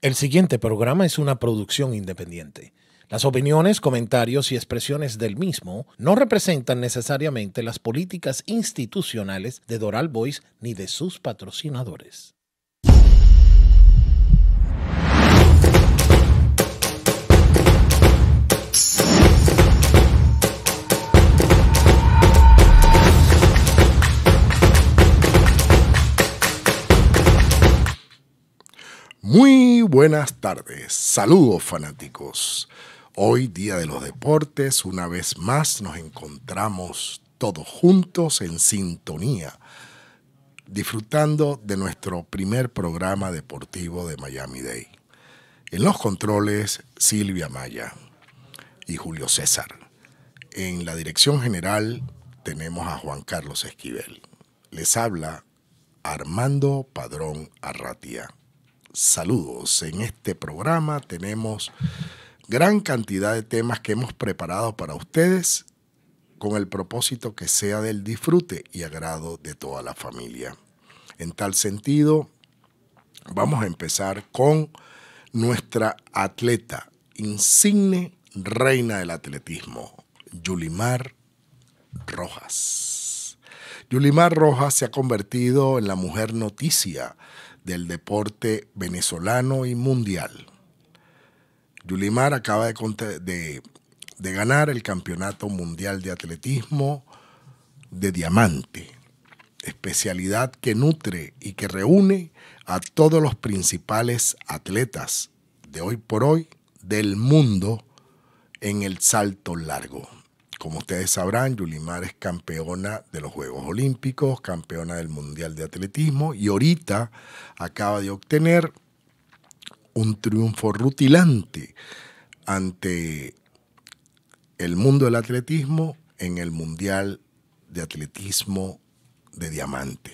El siguiente programa es una producción independiente. Las opiniones, comentarios y expresiones del mismo no representan necesariamente las políticas institucionales de Doral Voice ni de sus patrocinadores. Muy buenas tardes, saludos fanáticos. Hoy, Día de los Deportes, una vez más nos encontramos todos juntos en sintonía, disfrutando de nuestro primer programa deportivo de Miami Day. En los controles, Silvia Maya y Julio César. En la dirección general tenemos a Juan Carlos Esquivel. Les habla Armando Padrón Arratia saludos. En este programa tenemos gran cantidad de temas que hemos preparado para ustedes con el propósito que sea del disfrute y agrado de toda la familia. En tal sentido, vamos a empezar con nuestra atleta insigne reina del atletismo, Yulimar Rojas. Yulimar Rojas se ha convertido en la mujer noticia del deporte venezolano y mundial. Yulimar acaba de, de ganar el Campeonato Mundial de Atletismo de Diamante, especialidad que nutre y que reúne a todos los principales atletas de hoy por hoy del mundo en el salto largo. Como ustedes sabrán, Yulimar es campeona de los Juegos Olímpicos, campeona del Mundial de Atletismo y ahorita acaba de obtener un triunfo rutilante ante el mundo del atletismo en el Mundial de Atletismo de Diamante.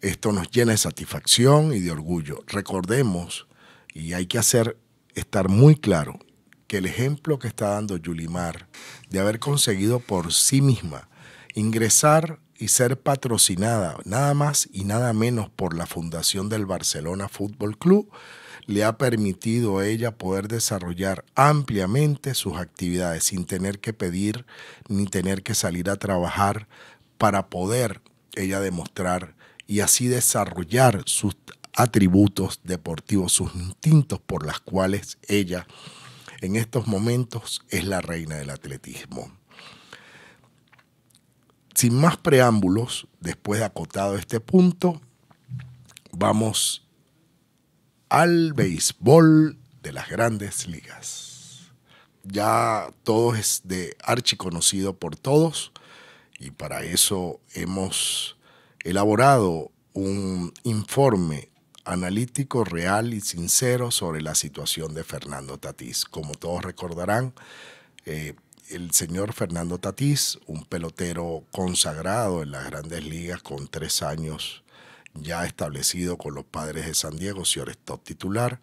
Esto nos llena de satisfacción y de orgullo. Recordemos, y hay que hacer estar muy claro, que el ejemplo que está dando Yulimar de haber conseguido por sí misma ingresar y ser patrocinada nada más y nada menos por la Fundación del Barcelona Fútbol Club, le ha permitido a ella poder desarrollar ampliamente sus actividades sin tener que pedir ni tener que salir a trabajar para poder ella demostrar y así desarrollar sus atributos deportivos, sus instintos por las cuales ella en estos momentos es la reina del atletismo. Sin más preámbulos, después de acotado este punto, vamos al béisbol de las grandes ligas. Ya todo es de conocido por todos y para eso hemos elaborado un informe analítico, real y sincero sobre la situación de Fernando Tatís. Como todos recordarán, eh, el señor Fernando Tatís, un pelotero consagrado en las grandes ligas con tres años ya establecido con los padres de San Diego, si ahora top titular.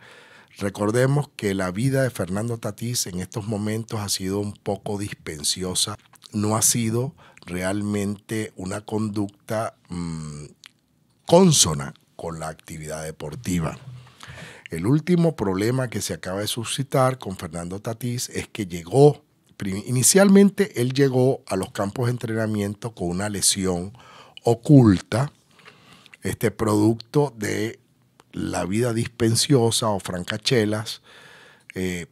Recordemos que la vida de Fernando Tatís en estos momentos ha sido un poco dispensiosa, no ha sido realmente una conducta cónsona, mm, consona con la actividad deportiva. El último problema que se acaba de suscitar con Fernando Tatís es que llegó, inicialmente él llegó a los campos de entrenamiento con una lesión oculta, este producto de la vida dispensiosa o francachelas, eh,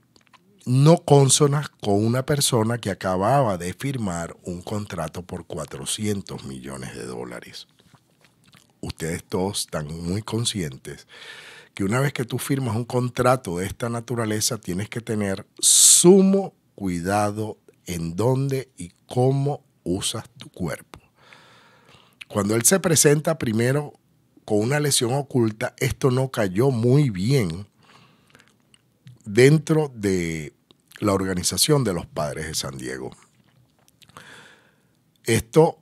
no consonas con una persona que acababa de firmar un contrato por 400 millones de dólares ustedes todos están muy conscientes que una vez que tú firmas un contrato de esta naturaleza, tienes que tener sumo cuidado en dónde y cómo usas tu cuerpo. Cuando él se presenta primero con una lesión oculta, esto no cayó muy bien dentro de la organización de los padres de San Diego. Esto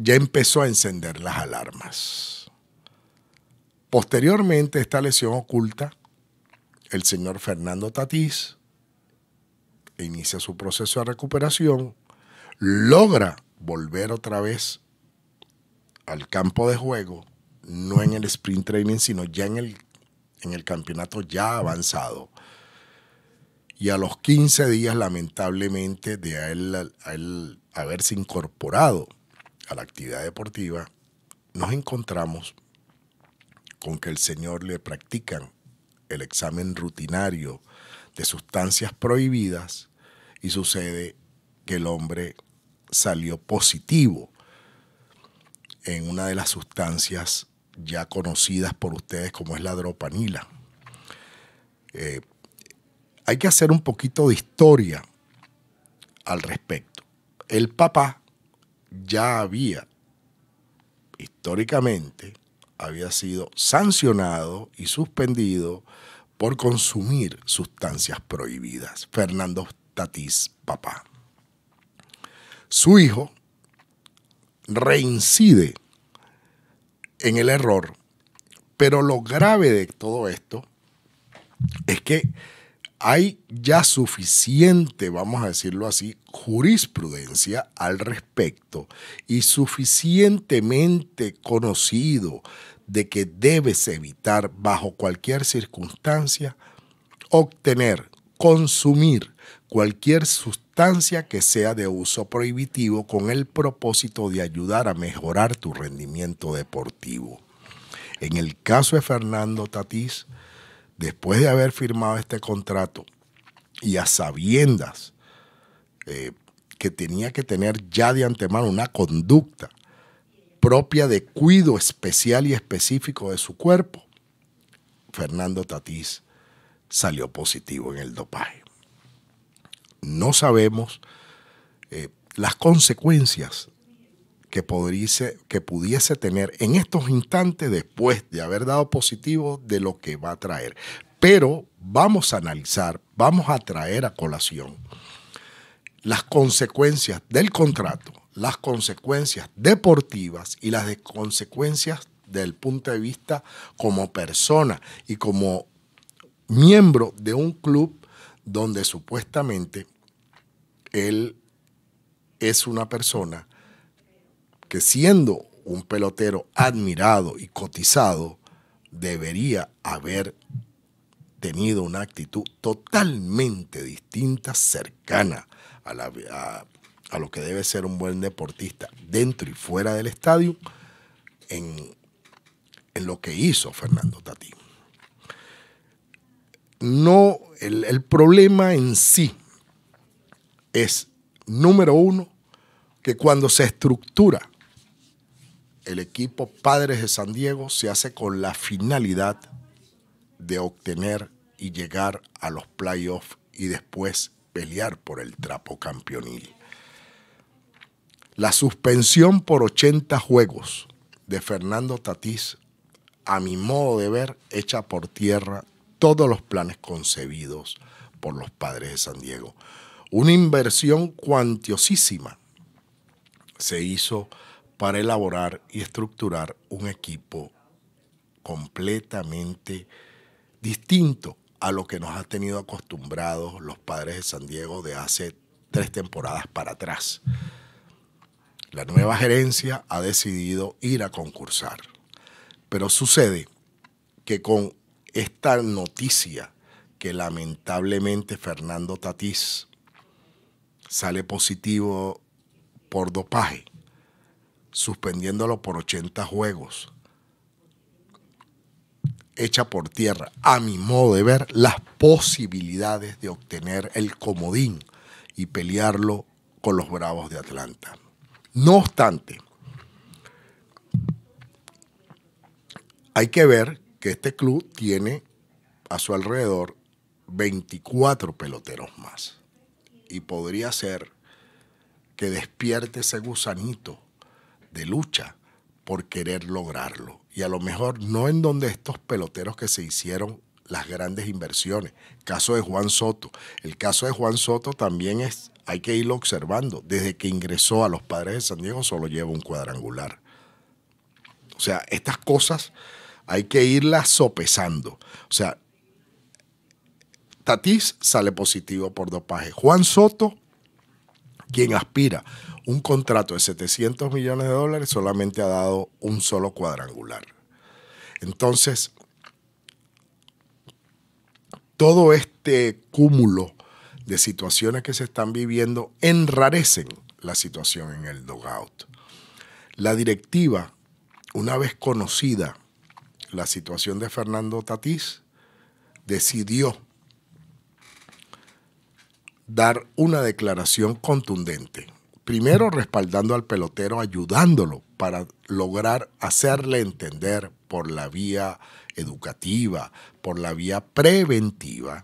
ya empezó a encender las alarmas. Posteriormente, esta lesión oculta, el señor Fernando Tatís inicia su proceso de recuperación, logra volver otra vez al campo de juego, no en el sprint training, sino ya en el, en el campeonato ya avanzado. Y a los 15 días, lamentablemente, de él, a haberse incorporado a la actividad deportiva, nos encontramos con que el Señor le practican el examen rutinario de sustancias prohibidas y sucede que el hombre salió positivo en una de las sustancias ya conocidas por ustedes como es la dropanila. Eh, hay que hacer un poquito de historia al respecto. El papá ya había históricamente había sido sancionado y suspendido por consumir sustancias prohibidas. Fernando Tatís, papá. Su hijo reincide en el error, pero lo grave de todo esto es que hay ya suficiente, vamos a decirlo así, jurisprudencia al respecto y suficientemente conocido de que debes evitar bajo cualquier circunstancia obtener, consumir cualquier sustancia que sea de uso prohibitivo con el propósito de ayudar a mejorar tu rendimiento deportivo. En el caso de Fernando Tatís, después de haber firmado este contrato y a sabiendas eh, que tenía que tener ya de antemano una conducta propia de cuido especial y específico de su cuerpo, Fernando Tatís salió positivo en el dopaje. No sabemos eh, las consecuencias que, que pudiese tener en estos instantes después de haber dado positivo de lo que va a traer. Pero vamos a analizar, vamos a traer a colación las consecuencias del contrato, las consecuencias deportivas y las consecuencias del punto de vista como persona y como miembro de un club donde supuestamente él es una persona que siendo un pelotero admirado y cotizado, debería haber tenido una actitud totalmente distinta, cercana a, lo que debe ser un buen deportista dentro y fuera del estadio, en, lo que hizo Fernando Tatí. No, el problema en sí es, número uno, que cuando se estructura el equipo Padres de San Diego se hace con la finalidad de obtener y llegar a los playoffs y después pelear por el trapo campeonil. La suspensión por 80 juegos de Fernando Tatís, a mi modo de ver, echa por tierra todos los planes concebidos por los padres de San Diego. Una inversión cuantiosísima se hizo para elaborar y estructurar un equipo completamente distinto a lo que nos ha tenido acostumbrados los padres de San Diego de hace tres temporadas para atrás. La nueva gerencia ha decidido ir a concursar. Pero sucede que con esta noticia que lamentablemente Fernando Tatís sale positivo por dopaje, suspendiéndolo por 80 juegos. Hecha por tierra, a mi modo de ver, las posibilidades de obtener el comodín y pelearlo con los Bravos de Atlanta. No obstante, hay que ver que este club tiene a su alrededor 24 peloteros más. Y podría ser que despierte ese gusanito de lucha por querer lograrlo. Y a lo mejor no en donde estos peloteros que se hicieron las grandes inversiones. Caso de Juan Soto. El caso de Juan Soto también es, hay que irlo observando. Desde que ingresó a los padres de San Diego solo lleva un cuadrangular. O sea, estas cosas hay que irlas sopesando. O sea, Tatís sale positivo por dopaje. Juan Soto quien aspira un contrato de 700 millones de dólares solamente ha dado un solo cuadrangular. Entonces, todo este cúmulo de situaciones que se están viviendo enrarecen la situación en el dogout. La directiva, una vez conocida la situación de Fernando Tatís, decidió dar una declaración contundente. Primero respaldando al pelotero, ayudándolo para lograr hacerle entender por la vía educativa, por la vía preventiva,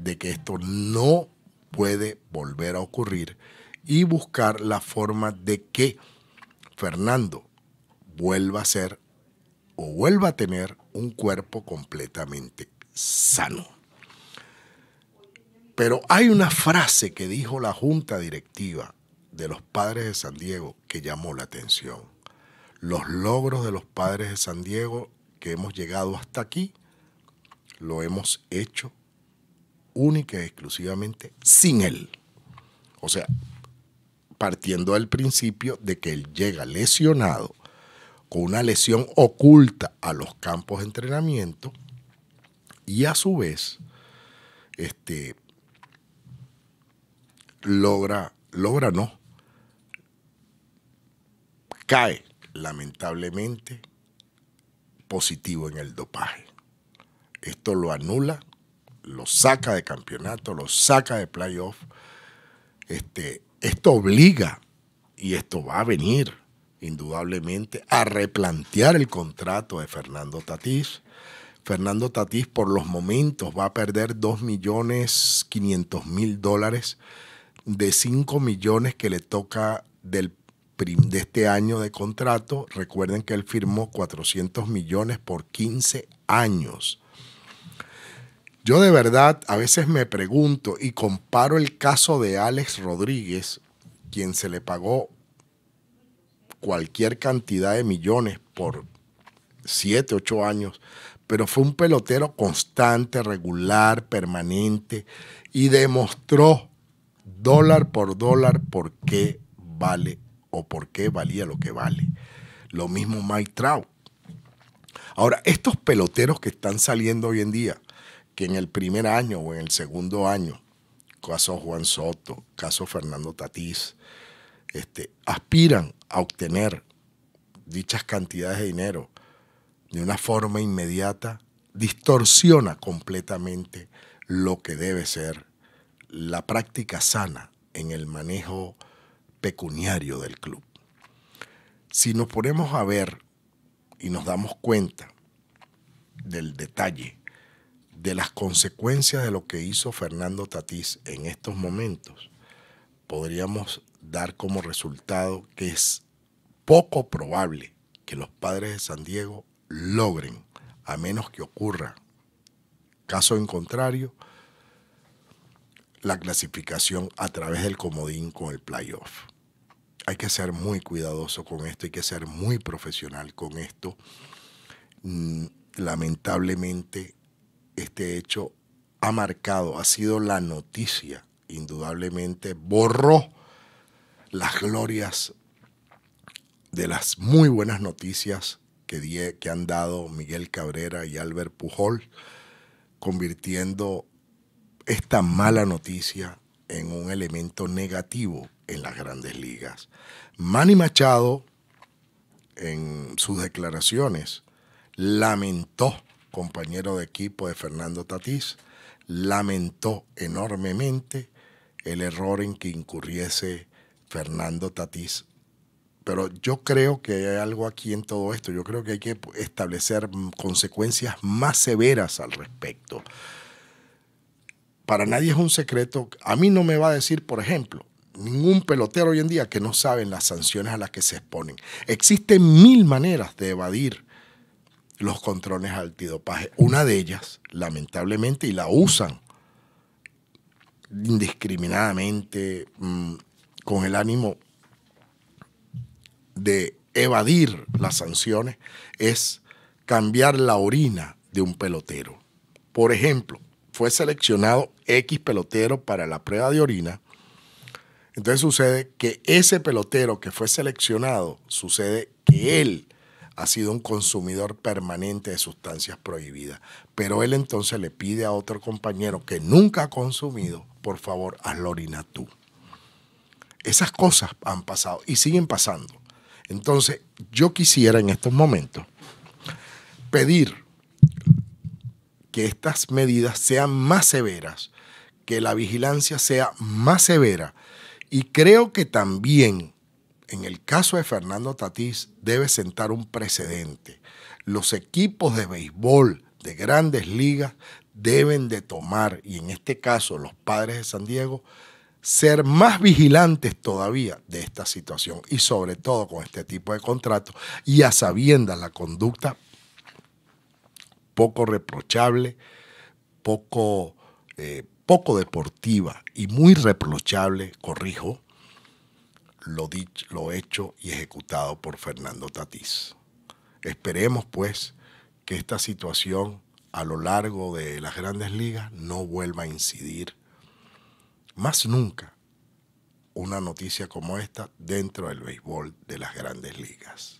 de que esto no puede volver a ocurrir y buscar la forma de que Fernando vuelva a ser o vuelva a tener un cuerpo completamente sano. Pero hay una frase que dijo la junta directiva de los padres de San Diego que llamó la atención. Los logros de los padres de San Diego que hemos llegado hasta aquí, lo hemos hecho única y exclusivamente sin él. O sea, partiendo del principio de que él llega lesionado con una lesión oculta a los campos de entrenamiento y a su vez este, logra, logra no, cae lamentablemente positivo en el dopaje. Esto lo anula, lo saca de campeonato, lo saca de playoff. Este, esto obliga, y esto va a venir indudablemente, a replantear el contrato de Fernando Tatís. Fernando Tatís por los momentos va a perder mil dólares de 5 millones que le toca del de este año de contrato, recuerden que él firmó 400 millones por 15 años. Yo de verdad a veces me pregunto y comparo el caso de Alex Rodríguez, quien se le pagó cualquier cantidad de millones por 7, 8 años, pero fue un pelotero constante, regular, permanente y demostró dólar por dólar por qué vale o por qué valía lo que vale. Lo mismo Mike Trout. Ahora, estos peloteros que están saliendo hoy en día, que en el primer año o en el segundo año, caso Juan Soto, caso Fernando Tatís, este, aspiran a obtener dichas cantidades de dinero de una forma inmediata, distorsiona completamente lo que debe ser la práctica sana en el manejo pecuniario del club. Si nos ponemos a ver y nos damos cuenta del detalle de las consecuencias de lo que hizo Fernando Tatís en estos momentos, podríamos dar como resultado que es poco probable que los padres de San Diego logren, a menos que ocurra caso en contrario, la clasificación a través del comodín con el playoff. Hay que ser muy cuidadoso con esto, hay que ser muy profesional con esto. Mm, lamentablemente, este hecho ha marcado, ha sido la noticia, indudablemente borró las glorias de las muy buenas noticias que, que han dado Miguel Cabrera y Albert Pujol, convirtiendo esta mala noticia en un elemento negativo en las grandes ligas. Manny Machado, en sus declaraciones, lamentó, compañero de equipo de Fernando Tatís, lamentó enormemente el error en que incurriese Fernando Tatís. Pero yo creo que hay algo aquí en todo esto. Yo creo que hay que establecer consecuencias más severas al respecto para nadie es un secreto. A mí no me va a decir, por ejemplo, ningún pelotero hoy en día que no saben las sanciones a las que se exponen. Existen mil maneras de evadir los controles antidopaje. Una de ellas, lamentablemente, y la usan indiscriminadamente, mm, con el ánimo de evadir las sanciones, es cambiar la orina de un pelotero. Por ejemplo, fue seleccionado X pelotero para la prueba de orina, entonces sucede que ese pelotero que fue seleccionado, sucede que él ha sido un consumidor permanente de sustancias prohibidas. Pero él entonces le pide a otro compañero que nunca ha consumido, por favor, la orina tú. Esas cosas han pasado y siguen pasando. Entonces, yo quisiera en estos momentos pedir que estas medidas sean más severas, que la vigilancia sea más severa. Y creo que también en el caso de Fernando Tatís debe sentar un precedente. Los equipos de béisbol de grandes ligas deben de tomar, y en este caso los padres de San Diego, ser más vigilantes todavía de esta situación y sobre todo con este tipo de contratos y a sabiendas la conducta poco reprochable, poco, eh, poco deportiva y muy reprochable, corrijo, lo, lo hecho y ejecutado por Fernando Tatís. Esperemos pues que esta situación a lo largo de las grandes ligas no vuelva a incidir más nunca una noticia como esta dentro del béisbol de las grandes ligas.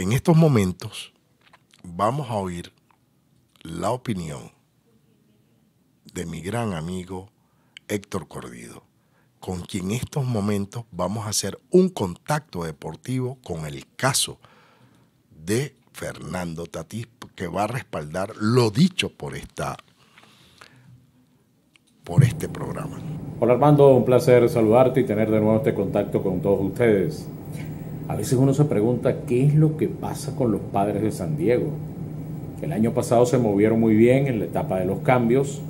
en estos momentos vamos a oír la opinión de mi gran amigo Héctor Cordido, con quien en estos momentos vamos a hacer un contacto deportivo con el caso de Fernando Tatís, que va a respaldar lo dicho por esta por este programa. Hola Armando, un placer saludarte y tener de nuevo este contacto con todos ustedes. A veces uno se pregunta qué es lo que pasa con los padres de San Diego. El año pasado se movieron muy bien en la etapa de los cambios.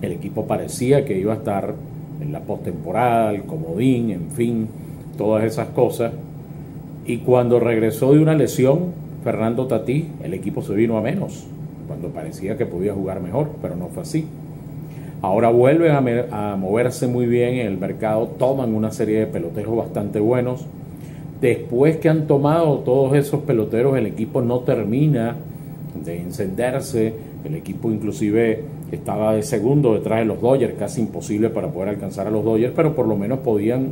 El equipo parecía que iba a estar en la postemporada, el comodín, en fin, todas esas cosas. Y cuando regresó de una lesión, Fernando Tatí, el equipo se vino a menos, cuando parecía que podía jugar mejor, pero no fue así. Ahora vuelven a, moverse muy bien en el mercado, toman una serie de pelotejos bastante buenos Después que han tomado todos esos peloteros, el equipo no termina de encenderse. El equipo inclusive estaba de segundo detrás de los Dodgers, casi imposible para poder alcanzar a los Dodgers, pero por lo menos podían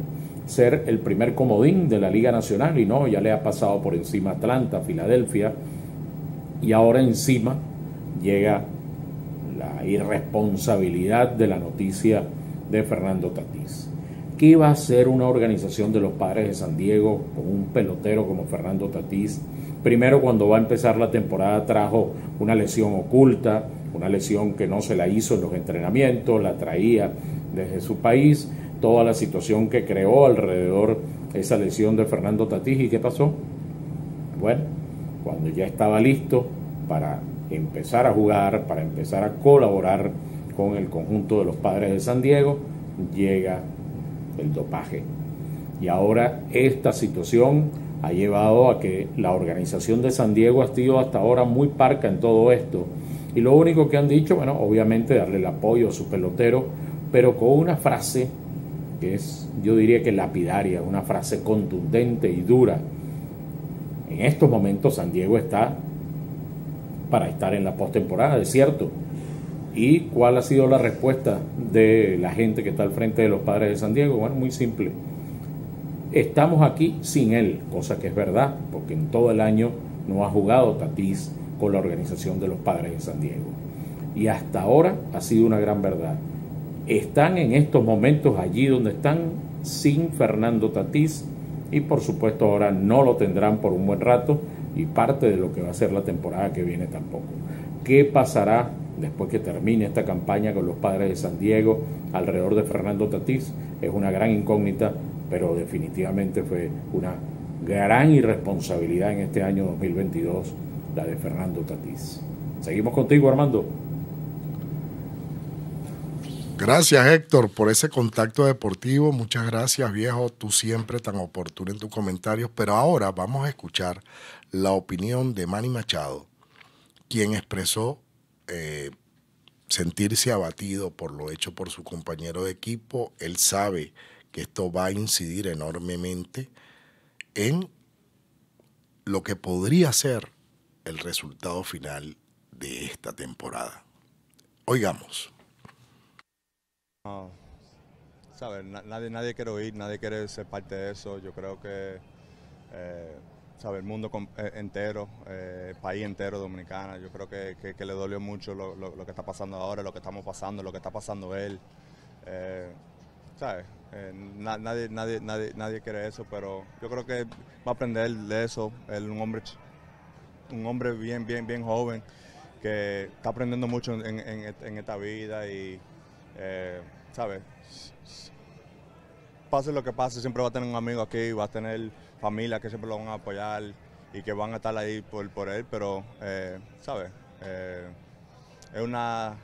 ser el primer comodín de la Liga Nacional y no, ya le ha pasado por encima Atlanta, Filadelfia y ahora encima llega la irresponsabilidad de la noticia de Fernando Tatís. ¿Qué va a hacer una organización de los padres de San Diego con un pelotero como Fernando Tatís? Primero, cuando va a empezar la temporada, trajo una lesión oculta, una lesión que no se la hizo en los entrenamientos, la traía desde su país, toda la situación que creó alrededor esa lesión de Fernando Tatís. ¿Y qué pasó? Bueno, cuando ya estaba listo para empezar a jugar, para empezar a colaborar con el conjunto de los padres de San Diego, llega del dopaje. Y ahora esta situación ha llevado a que la organización de San Diego ha sido hasta ahora muy parca en todo esto. Y lo único que han dicho, bueno, obviamente darle el apoyo a su pelotero, pero con una frase que es, yo diría que lapidaria, una frase contundente y dura. En estos momentos San Diego está para estar en la postemporada, es cierto, y cuál ha sido la respuesta de la gente que está al frente de los padres de San Diego. Bueno, muy simple. Estamos aquí sin él, cosa que es verdad, porque en todo el año no ha jugado Tatís con la organización de los padres de San Diego. Y hasta ahora ha sido una gran verdad. Están en estos momentos allí donde están sin Fernando Tatís y por supuesto ahora no lo tendrán por un buen rato y parte de lo que va a ser la temporada que viene tampoco. ¿Qué pasará después que termine esta campaña con los padres de San Diego alrededor de Fernando Tatís. Es una gran incógnita, pero definitivamente fue una gran irresponsabilidad en este año 2022 la de Fernando Tatís. Seguimos contigo, Armando. Gracias, Héctor, por ese contacto deportivo. Muchas gracias, viejo. Tú siempre tan oportuno en tus comentarios. Pero ahora vamos a escuchar la opinión de Manny Machado, quien expresó eh, sentirse abatido por lo hecho por su compañero de equipo. Él sabe que esto va a incidir enormemente en lo que podría ser el resultado final de esta temporada. Oigamos. Nadie, nadie quiere oír, nadie quiere ser parte de eso. Yo creo que eh, el mundo eh, entero, el eh, país entero, Dominicana. Yo creo que, le dolió mucho lo, que está pasando ahora, lo que estamos pasando, lo que está pasando él. Eh, ¿Sabes? nadie, quiere eso, pero yo creo que va a aprender de eso. Él un hombre, un hombre bien, bien, bien joven que está aprendiendo mucho en, en esta vida y, ¿sabes? Pase lo que pase, siempre va a tener un amigo aquí, va a tener familias que siempre lo van a apoyar y que van a estar ahí por, él, pero, eh, ¿sabes? Eh, es una,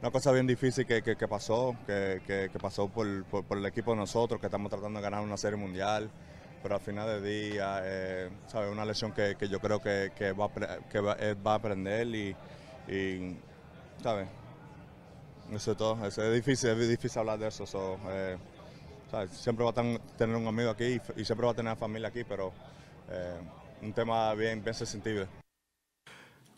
una cosa bien difícil que, pasó, que, pasó por, el equipo de nosotros, que estamos tratando de ganar una serie mundial, pero al final de día, eh, ¿sabes? Una lesión que, yo creo que, va, eh, va, a aprender y, ¿sabes? Eso es todo, es difícil, es difícil hablar de eso siempre va a tener un amigo aquí y, siempre va a tener familia aquí, pero eh, un tema bien, bien sensible.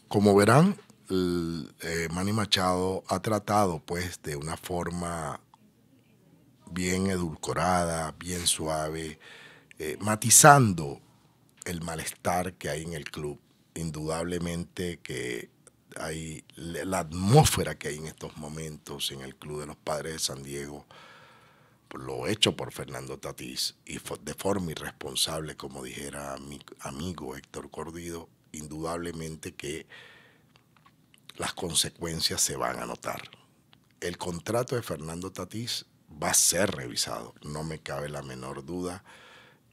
Como verán, eh, Manny Machado ha tratado pues de una forma bien edulcorada, bien suave, eh, matizando el malestar que hay en el club. Indudablemente que hay la atmósfera que hay en estos momentos en el Club de los Padres de San Diego lo hecho por Fernando Tatís y de forma irresponsable, como dijera mi amigo Héctor Cordido, indudablemente que las consecuencias se van a notar. El contrato de Fernando Tatís va a ser revisado, no me cabe la menor duda.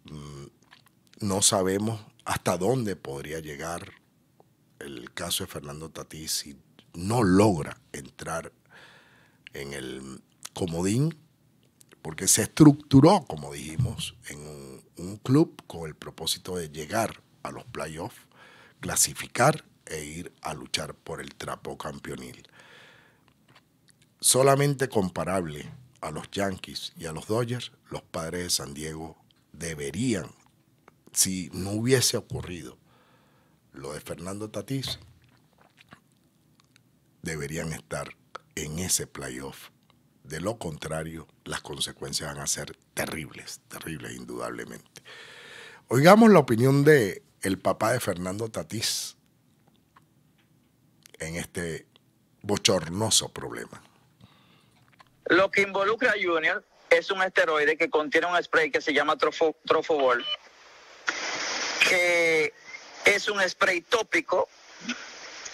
Mm, no sabemos hasta dónde podría llegar el caso de Fernando Tatís si no logra entrar en el comodín porque se estructuró, como dijimos, en un, club con el propósito de llegar a los playoffs, clasificar e ir a luchar por el trapo campeonil. Solamente comparable a los Yankees y a los Dodgers, los padres de San Diego deberían, si no hubiese ocurrido lo de Fernando Tatís, deberían estar en ese playoff de lo contrario, las consecuencias van a ser terribles, terribles indudablemente. Oigamos la opinión de el papá de Fernando Tatís en este bochornoso problema. Lo que involucra a Junior es un esteroide que contiene un spray que se llama Trofobol, que es un spray tópico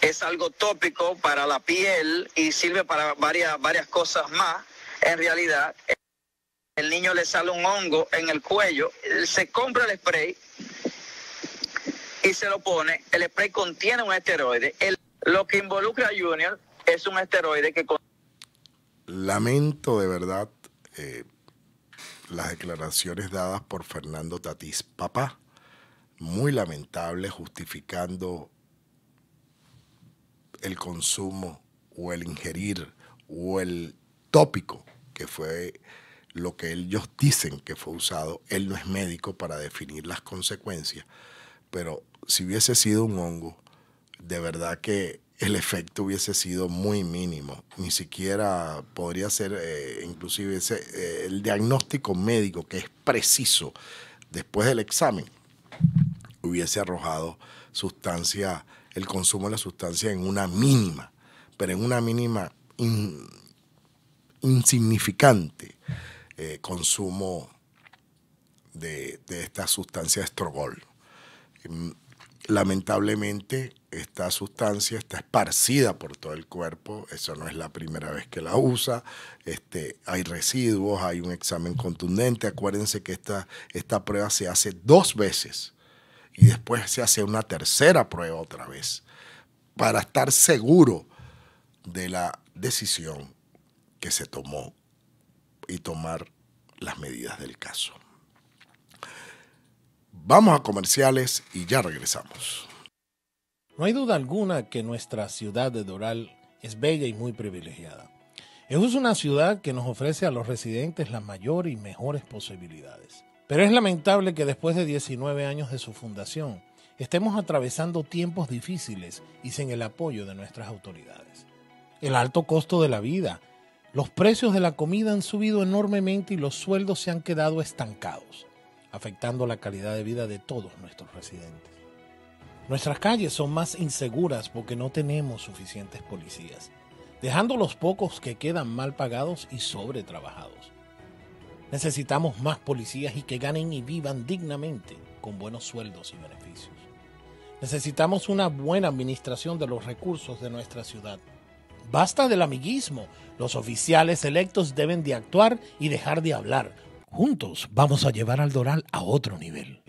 es algo tópico para la piel y sirve para varias, varias cosas más. En realidad, el niño le sale un hongo en el cuello, se compra el spray y se lo pone. El spray contiene un esteroide. lo que involucra a Junior es un esteroide que... Lamento de verdad eh, las declaraciones dadas por Fernando Tatís, papá, muy lamentable, justificando el consumo o el ingerir o el tópico, que fue lo que ellos dicen que fue usado, él no es médico para definir las consecuencias, pero si hubiese sido un hongo, de verdad que el efecto hubiese sido muy mínimo, ni siquiera podría ser eh, inclusive eh, el diagnóstico médico que es preciso después del examen, hubiese arrojado sustancia el consumo de la sustancia en una mínima, pero en una mínima insignificante eh, consumo de, esta sustancia estrogol. Em, lamentablemente, esta sustancia está esparcida por todo el cuerpo, eso no es la primera vez que la usa, este, hay residuos, hay un examen contundente, acuérdense que esta, esta prueba se hace dos veces y después se hace una tercera prueba otra vez para estar seguro de la decisión que se tomó y tomar las medidas del caso. Vamos a comerciales y ya regresamos. No hay duda alguna que nuestra ciudad de Doral es bella y muy privilegiada. Es una ciudad que nos ofrece a los residentes las mayores y mejores posibilidades. Pero es lamentable que después de 19 años de su fundación, estemos atravesando tiempos difíciles y sin el apoyo de nuestras autoridades. El alto costo de la vida, los precios de la comida han subido enormemente y los sueldos se han quedado estancados, afectando la calidad de vida de todos nuestros residentes. Nuestras calles son más inseguras porque no tenemos suficientes policías, dejando los pocos que quedan mal pagados y sobretrabajados. Necesitamos más policías y que ganen y vivan dignamente con buenos sueldos y beneficios. Necesitamos una buena administración de los recursos de nuestra ciudad. Basta del amiguismo. Los oficiales electos deben de actuar y dejar de hablar. Juntos vamos a llevar al Doral a otro nivel.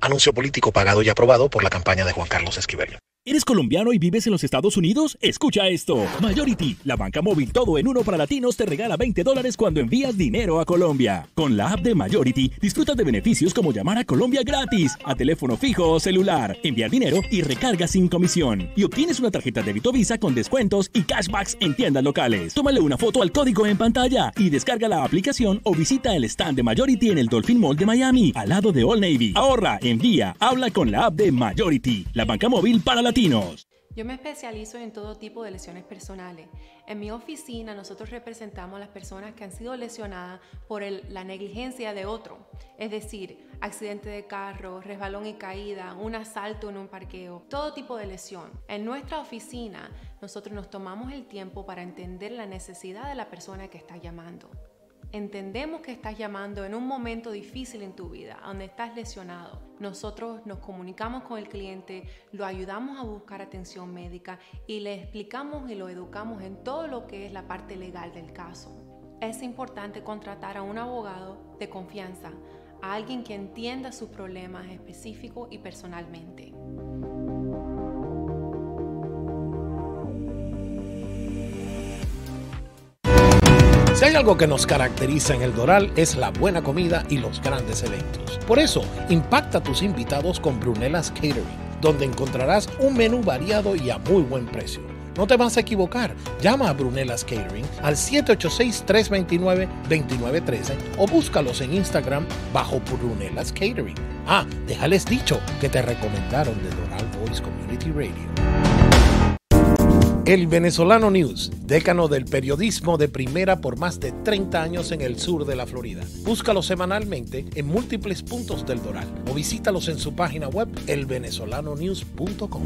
Anuncio político pagado y aprobado por la campaña de Juan Carlos Esquivel. ¿Eres colombiano y vives en los Estados Unidos? Escucha esto. Majority, la banca móvil todo en uno para latinos, te regala 20 dólares cuando envías dinero a Colombia. Con la app de Majority, disfruta de beneficios como llamar a Colombia gratis, a teléfono fijo o celular, enviar dinero y recarga sin comisión. Y obtienes una tarjeta de débito Visa con descuentos y cashbacks en tiendas locales. Tómale una foto al código en pantalla y descarga la aplicación o visita el stand de Majority en el Dolphin Mall de Miami, al lado de All Navy. Ahorra, envía, habla con la app de Majority, la banca móvil para la yo me especializo en todo tipo de lesiones personales. En mi oficina nosotros representamos a las personas que han sido lesionadas por la negligencia de otro, es decir, accidente de carro, resbalón y caída, un asalto en un parqueo, todo tipo de lesión. En nuestra oficina nosotros nos tomamos el tiempo para entender la necesidad de la persona que está llamando. Entendemos que estás llamando en un momento difícil en tu vida, donde estás lesionado. Nosotros nos comunicamos con el cliente, lo ayudamos a buscar atención médica y le explicamos y lo educamos en todo lo que es la parte legal del caso. Es importante contratar a un abogado de confianza, a alguien que entienda sus problemas específicos y personalmente. Si hay algo que nos caracteriza en el Doral es la buena comida y los grandes eventos. Por eso, impacta a tus invitados con Brunelas Catering, donde encontrarás un menú variado y a muy buen precio. No te vas a equivocar. Llama a Brunelas Catering al 786-329-2913 o búscalos en Instagram bajo Brunelas Catering. Ah, déjales dicho que te recomendaron de Doral Voice Community Radio. El Venezolano News, décano del periodismo de primera por más de 30 años en el sur de la Florida. Búscalo semanalmente en múltiples puntos del Doral o visítalos en su página web elvenezolanonews.com.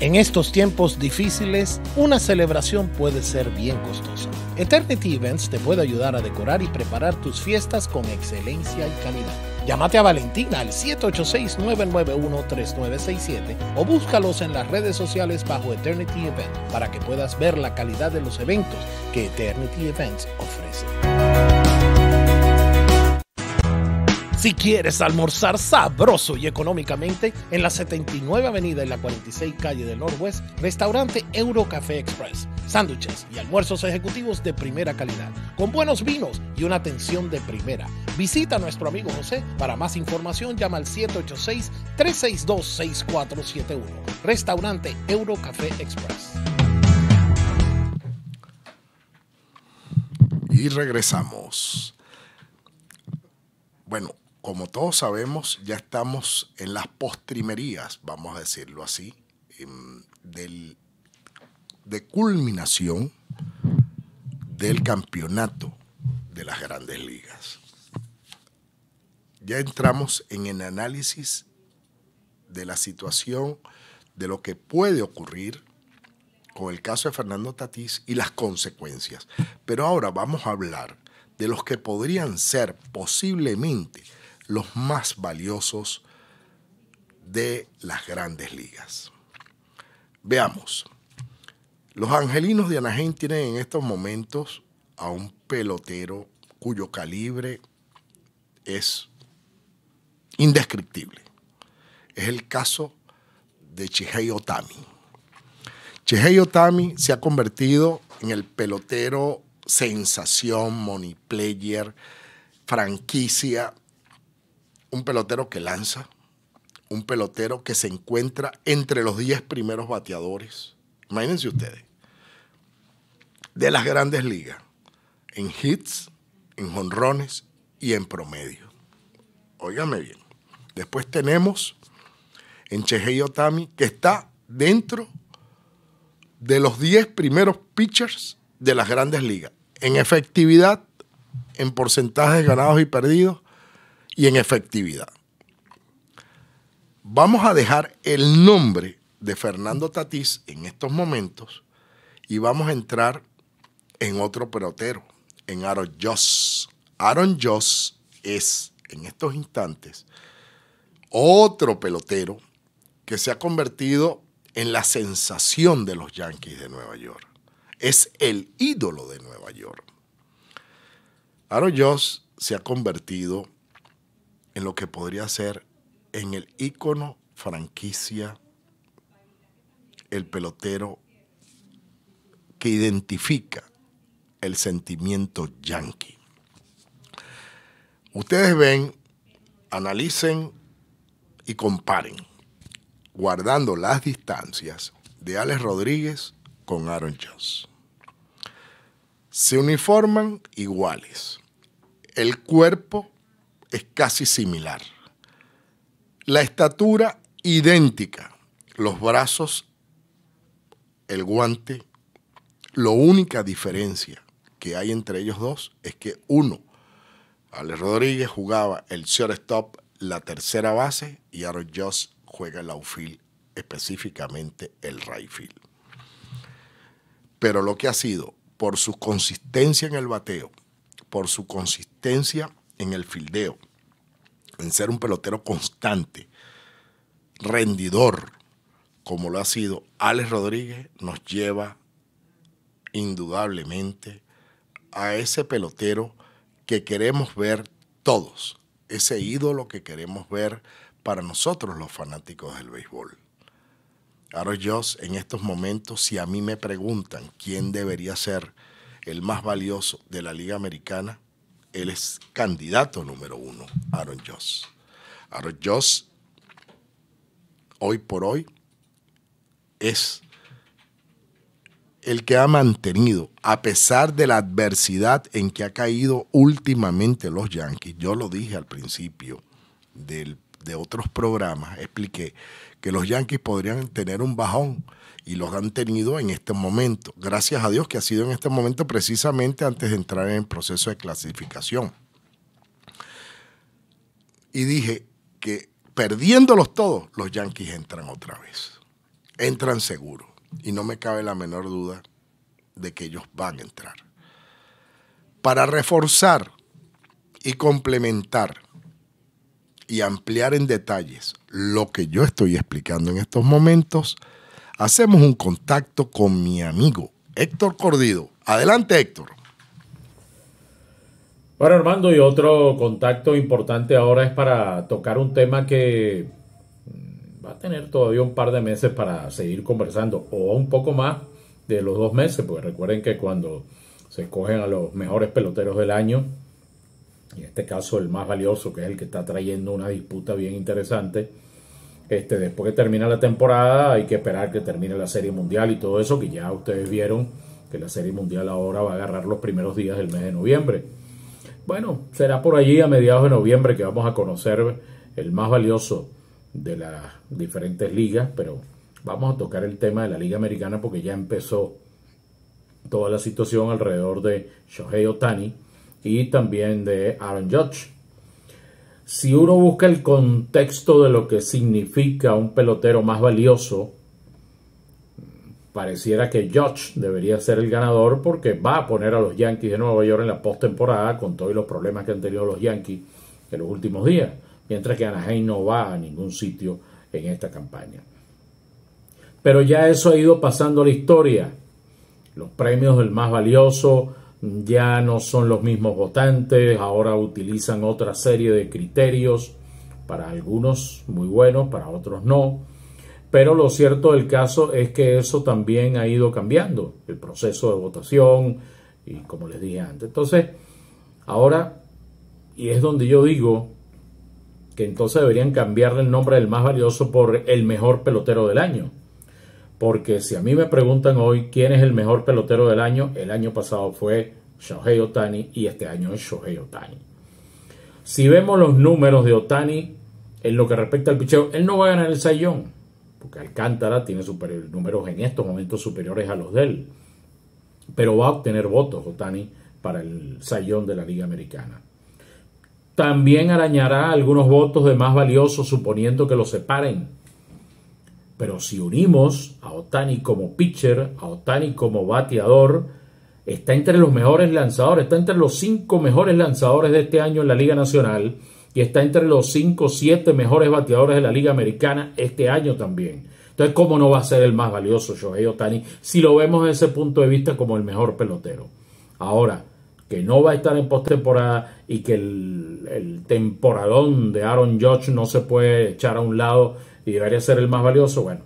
En estos tiempos difíciles, una celebración puede ser bien costosa. Eternity Events te puede ayudar a decorar y preparar tus fiestas con excelencia y calidad. Llámate a Valentina al 786-991-3967 o búscalos en las redes sociales bajo Eternity Event para que puedas ver la calidad de los eventos que Eternity Events ofrece. Si quieres almorzar sabroso y económicamente, en la 79 Avenida y la 46 Calle del Norwest, restaurante Café Express. Sándwiches y almuerzos ejecutivos de primera calidad, con buenos vinos y una atención de primera. Visita a nuestro amigo José. Para más información, llama al 786-362-6471. Restaurante Café Express. Y regresamos. Bueno, como todos sabemos, ya estamos en las postrimerías, vamos a decirlo así, em, del, de culminación del campeonato de las grandes ligas. Ya entramos en el análisis de la situación, de lo que puede ocurrir con el caso de Fernando Tatís y las consecuencias. Pero ahora vamos a hablar de los que podrían ser posiblemente los más valiosos de las grandes ligas. Veamos. Los angelinos de Anaheim tienen en estos momentos a un pelotero cuyo calibre es indescriptible. Es el caso de Chihei Otami. Chihei Otami se ha convertido en el pelotero sensación, money player, franquicia un pelotero que lanza, un pelotero que se encuentra entre los 10 primeros bateadores. Imagínense ustedes. De las grandes ligas, en hits, en jonrones y en promedio. Óigame bien. Después tenemos en Chehei Otami, que está dentro de los 10 primeros pitchers de las grandes ligas. En efectividad, en porcentajes ganados y perdidos, y en efectividad. Vamos a dejar el nombre de Fernando Tatís en estos momentos y vamos a entrar en otro pelotero, en Aaron Joss. Aaron Joss es en estos instantes otro pelotero que se ha convertido en la sensación de los Yankees de Nueva York. Es el ídolo de Nueva York. Aaron Joss se ha convertido en lo que podría ser en el ícono franquicia, el pelotero que identifica el sentimiento yankee. Ustedes ven, analicen y comparen, guardando las distancias de Alex Rodríguez con Aaron Jones. Se uniforman iguales. El cuerpo es casi similar. La estatura idéntica, los brazos, el guante. La única diferencia que hay entre ellos dos es que uno, Alex Rodríguez jugaba el shortstop, la tercera base, y Aaron Joss juega el outfield, específicamente el right field. Pero lo que ha sido, por su consistencia en el bateo, por su consistencia en el fildeo, en ser un pelotero constante, rendidor, como lo ha sido Alex Rodríguez, nos lleva indudablemente a ese pelotero que queremos ver todos, ese ídolo que queremos ver para nosotros los fanáticos del béisbol. Ahora yo, en estos momentos, si a mí me preguntan quién debería ser el más valioso de la Liga Americana, él es candidato número uno, Aaron Joss. Aaron Joss, hoy por hoy, es el que ha mantenido, a pesar de la adversidad en que ha caído últimamente los Yankees, yo lo dije al principio de otros programas, expliqué que los Yankees podrían tener un bajón, y los han tenido en este momento. Gracias a Dios que ha sido en este momento precisamente antes de entrar en el proceso de clasificación. Y dije que perdiéndolos todos, los Yankees entran otra vez. Entran seguro. Y no me cabe la menor duda de que ellos van a entrar. Para reforzar y complementar y ampliar en detalles lo que yo estoy explicando en estos momentos, hacemos un contacto con mi amigo Héctor Cordido. Adelante, Héctor. Bueno, Armando, y otro contacto importante ahora es para tocar un tema que mm, va a tener todavía un par de meses para seguir conversando, o un poco más de los dos meses, porque recuerden que cuando se escogen a los mejores peloteros del año, en este caso el más valioso, que es el que está trayendo una disputa bien interesante, este, después que termina la temporada hay que esperar que termine la Serie Mundial y todo eso, que ya ustedes vieron que la Serie Mundial ahora va a agarrar los primeros días del mes de noviembre. Bueno, será por allí a mediados de noviembre que vamos a conocer el más valioso de las diferentes ligas, pero vamos a tocar el tema de la Liga Americana porque ya empezó toda la situación alrededor de Shohei Otani y también de Aaron Judge si uno busca el contexto de lo que significa un pelotero más valioso, pareciera que Judge debería ser el ganador porque va a poner a los Yankees de Nueva York en la postemporada con todos los problemas que han tenido los Yankees en los últimos días, mientras que Anaheim no va a ningún sitio en esta campaña. Pero ya eso ha ido pasando la historia. Los premios del más valioso, ya no son los mismos votantes, ahora utilizan otra serie de criterios, para algunos muy buenos, para otros no. Pero lo cierto del caso es que eso también ha ido cambiando, el proceso de votación y como les dije antes. Entonces, ahora, y es donde yo digo que entonces deberían cambiarle el nombre del más valioso por el mejor pelotero del año. Porque si a mí me preguntan hoy quién es el mejor pelotero del año, el año pasado fue Shohei Otani y este año es Shohei Otani. Si vemos los números de Otani en lo que respecta al picheo, él no va a ganar el sayón, porque Alcántara tiene números en estos momentos superiores a los de él. Pero va a obtener votos Otani para el sayón de la Liga Americana. También arañará algunos votos de más valiosos suponiendo que lo separen pero si unimos a Otani como pitcher, a Otani como bateador, está entre los mejores lanzadores, está entre los cinco mejores lanzadores de este año en la Liga Nacional y está entre los cinco o siete mejores bateadores de la Liga Americana este año también. Entonces, ¿cómo no va a ser el más valioso Shohei Otani si lo vemos desde ese punto de vista como el mejor pelotero? Ahora, que no va a estar en postemporada y que el, el temporadón de Aaron Judge no se puede echar a un lado y debería ser el más valioso, bueno,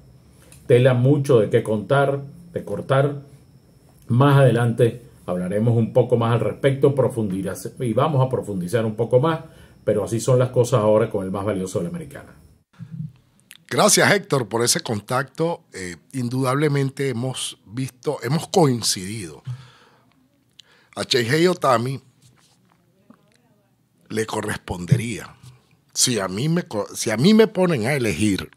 tela mucho de qué contar, de cortar. Más adelante hablaremos un poco más al respecto y vamos a profundizar un poco más, pero así son las cosas ahora con el más valioso de la americana. Gracias Héctor por ese contacto. Eh, indudablemente hemos visto, hemos coincidido. A Cheihei Otami le correspondería si a mí me, si a mí me ponen a elegir,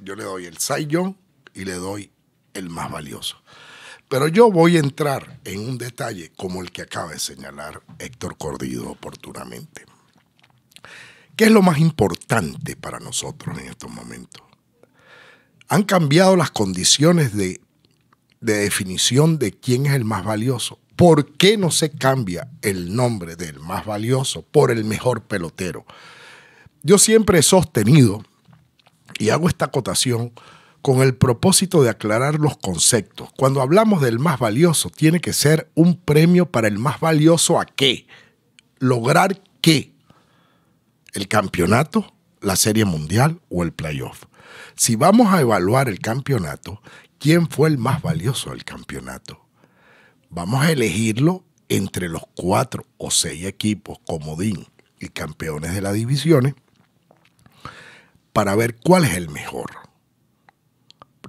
yo le doy el Saiyong y le doy el más valioso. Pero yo voy a entrar en un detalle como el que acaba de señalar Héctor Cordillo oportunamente. ¿Qué es lo más importante para nosotros en estos momentos? Han cambiado las condiciones de, de definición de quién es el más valioso. ¿Por qué no se cambia el nombre del más valioso por el mejor pelotero? Yo siempre he sostenido, y hago esta acotación, con el propósito de aclarar los conceptos. Cuando hablamos del más valioso, tiene que ser un premio para el más valioso a qué? Lograr qué? El campeonato, la serie mundial o el playoff. Si vamos a evaluar el campeonato, ¿quién fue el más valioso del campeonato? Vamos a elegirlo entre los cuatro o seis equipos comodín y campeones de las divisiones para ver cuál es el mejor.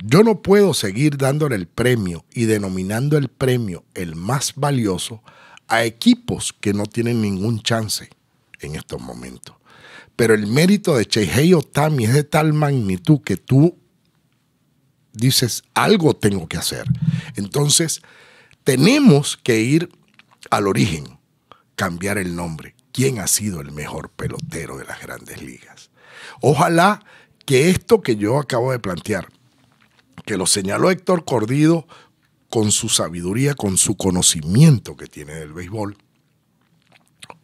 Yo no puedo seguir dándole el premio y denominando el premio el más valioso a equipos que no tienen ningún chance en estos momentos. Pero el mérito de Cheihei Otami es de tal magnitud que tú dices, algo tengo que hacer. Entonces, tenemos que ir al origen, cambiar el nombre. ¿Quién ha sido el mejor pelotero de las grandes ligas? Ojalá que esto que yo acabo de plantear, que lo señaló Héctor Cordido con su sabiduría, con su conocimiento que tiene del béisbol,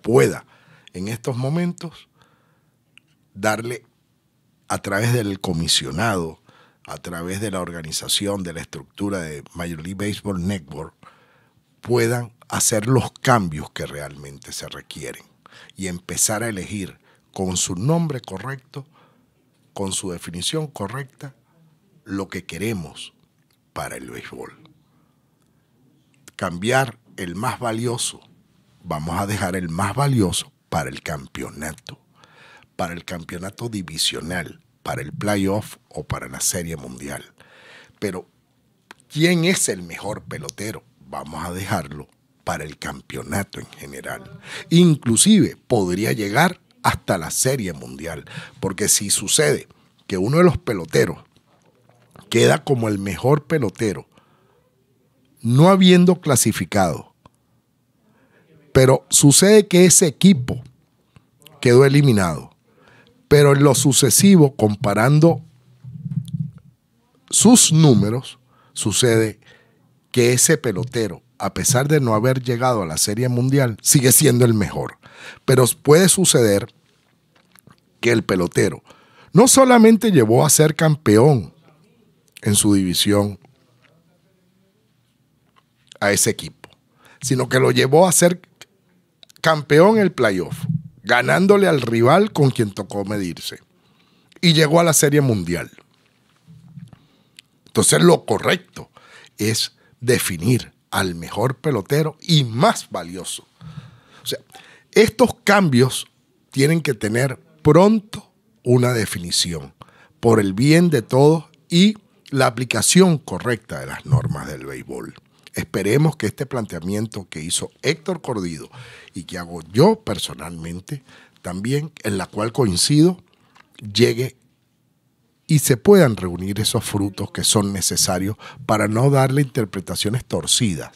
pueda en estos momentos darle a través del comisionado, a través de la organización, de la estructura de Major League Baseball Network, puedan hacer los cambios que realmente se requieren y empezar a elegir con su nombre correcto, con su definición correcta, lo que queremos para el béisbol. Cambiar el más valioso, vamos a dejar el más valioso para el campeonato, para el campeonato divisional, para el playoff o para la serie mundial. Pero, ¿quién es el mejor pelotero? Vamos a dejarlo para el campeonato en general. Inclusive podría llegar hasta la Serie Mundial. Porque si sucede que uno de los peloteros queda como el mejor pelotero, no habiendo clasificado, pero sucede que ese equipo quedó eliminado. Pero en lo sucesivo, comparando sus números, sucede que ese pelotero, a pesar de no haber llegado a la Serie Mundial, sigue siendo el mejor. Pero puede suceder que el pelotero no solamente llevó a ser campeón en su división a ese equipo, sino que lo llevó a ser campeón en el playoff, ganándole al rival con quien tocó medirse. Y llegó a la Serie Mundial. Entonces lo correcto es definir al mejor pelotero y más valioso. O sea, estos cambios tienen que tener pronto una definición por el bien de todos y la aplicación correcta de las normas del béisbol. Esperemos que este planteamiento que hizo Héctor Cordido y que hago yo personalmente también, en la cual coincido, llegue y se puedan reunir esos frutos que son necesarios para no darle interpretaciones torcidas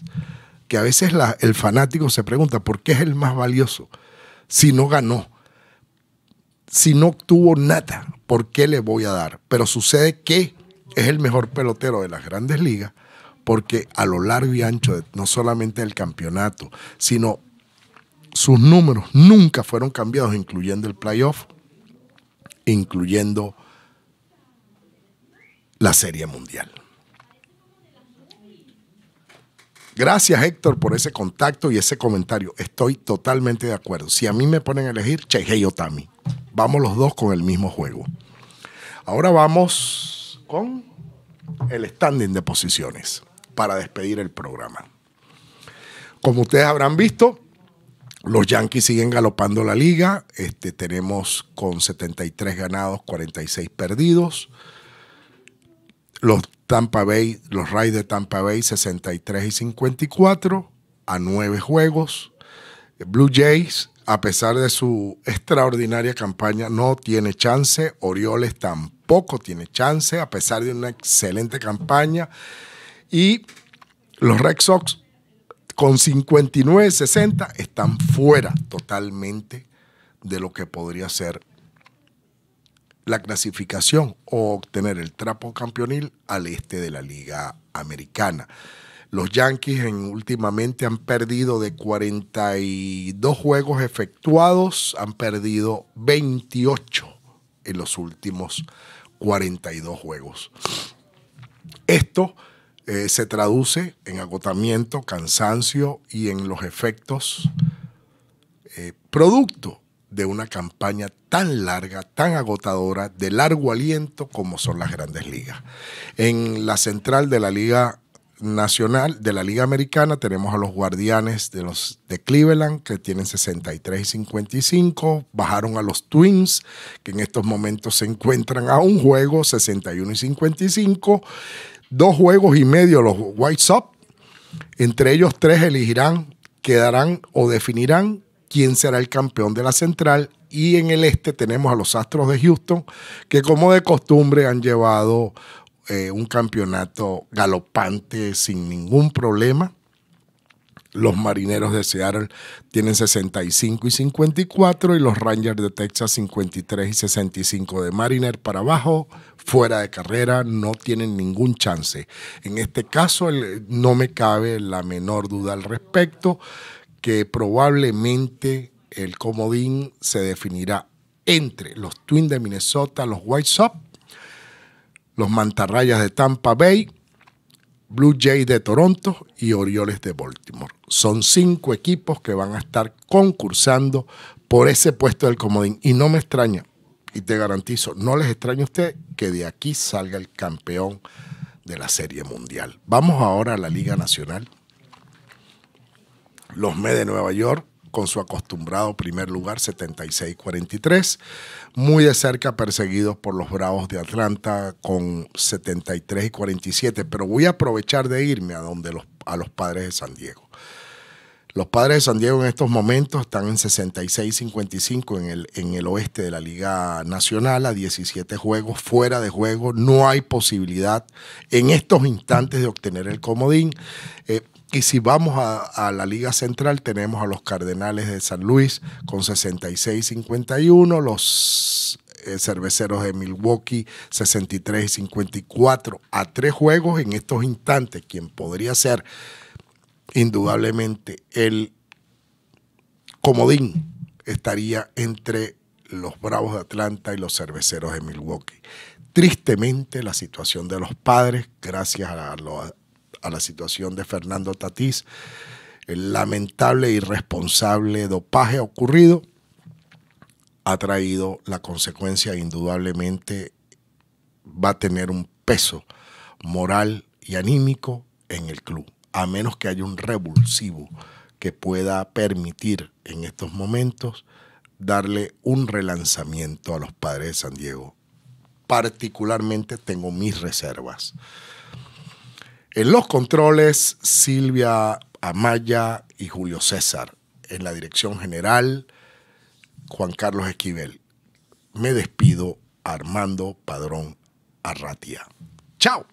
que a veces el fanático se pregunta por qué es el más valioso si no ganó, si no obtuvo nada, ¿por qué le voy a dar? Pero sucede que es el mejor pelotero de las grandes ligas porque a lo largo y ancho no solamente del campeonato, sino sus números nunca fueron cambiados, incluyendo el playoff, incluyendo la Serie Mundial. Gracias, Héctor, por ese contacto y ese comentario. Estoy totalmente de acuerdo. Si a mí me ponen a elegir, y Otami. Vamos los dos con el mismo juego. Ahora vamos con el standing de posiciones para despedir el programa. Como ustedes habrán visto, los Yankees siguen galopando la liga. Este, tenemos con 73 ganados, 46 perdidos los Tampa Bay, los Rays de Tampa Bay 63 y 54 a nueve juegos. Blue Jays, a pesar de su extraordinaria campaña, no tiene chance. Orioles tampoco tiene chance, a pesar de una excelente campaña. Y los Red Sox con 59-60 están fuera totalmente de lo que podría ser la clasificación o obtener el trapo campeonil al este de la Liga Americana. Los Yankees en, últimamente han perdido de 42 juegos efectuados, han perdido 28 en los últimos 42 juegos. Esto eh, se traduce en agotamiento, cansancio y en los efectos eh, producto de una campaña tan larga, tan agotadora, de largo aliento como son las grandes ligas. En la central de la Liga Nacional, de la Liga Americana, tenemos a los guardianes de los de Cleveland, que tienen 63 y 55, bajaron a los Twins, que en estos momentos se encuentran a un juego, 61 y 55, dos juegos y medio los White Sox, entre ellos tres elegirán, quedarán o definirán quién será el campeón de la central. Y en el este tenemos a los Astros de Houston, que como de costumbre han llevado eh, un campeonato galopante sin ningún problema. Los marineros de Seattle tienen 65 y 54 y los Rangers de Texas 53 y 65 de Mariner para abajo, fuera de carrera, no tienen ningún chance. En este caso no me cabe la menor duda al respecto que probablemente el comodín se definirá entre los Twins de Minnesota, los White Sox, los Mantarrayas de Tampa Bay, Blue Jays de Toronto y Orioles de Baltimore. Son cinco equipos que van a estar concursando por ese puesto del comodín. Y no me extraña, y te garantizo, no les extraña a usted que de aquí salga el campeón de la Serie Mundial. Vamos ahora a la Liga Nacional los Mets de Nueva York con su acostumbrado primer lugar 76-43, muy de cerca perseguidos por los Bravos de Atlanta con 73 47, pero voy a aprovechar de irme a donde los, a los Padres de San Diego. Los Padres de San Diego en estos momentos están en 66-55 en el, en el oeste de la Liga Nacional, a 17 juegos fuera de juego. No hay posibilidad en estos instantes de obtener el comodín. Eh, y si vamos a, la Liga Central, tenemos a los Cardenales de San Luis con 66-51, los eh, Cerveceros de Milwaukee 63-54, a tres juegos en estos instantes, quien podría ser indudablemente el comodín estaría entre los Bravos de Atlanta y los Cerveceros de Milwaukee. Tristemente la situación de los padres, gracias a, los a la situación de Fernando Tatís, el lamentable e irresponsable dopaje ocurrido ha traído la consecuencia indudablemente va a tener un peso moral y anímico en el club, a menos que haya un revulsivo que pueda permitir en estos momentos darle un relanzamiento a los padres de San Diego. Particularmente tengo mis reservas. En los controles, Silvia Amaya y Julio César. En la dirección general, Juan Carlos Esquivel. Me despido, Armando Padrón Arratia. Chao.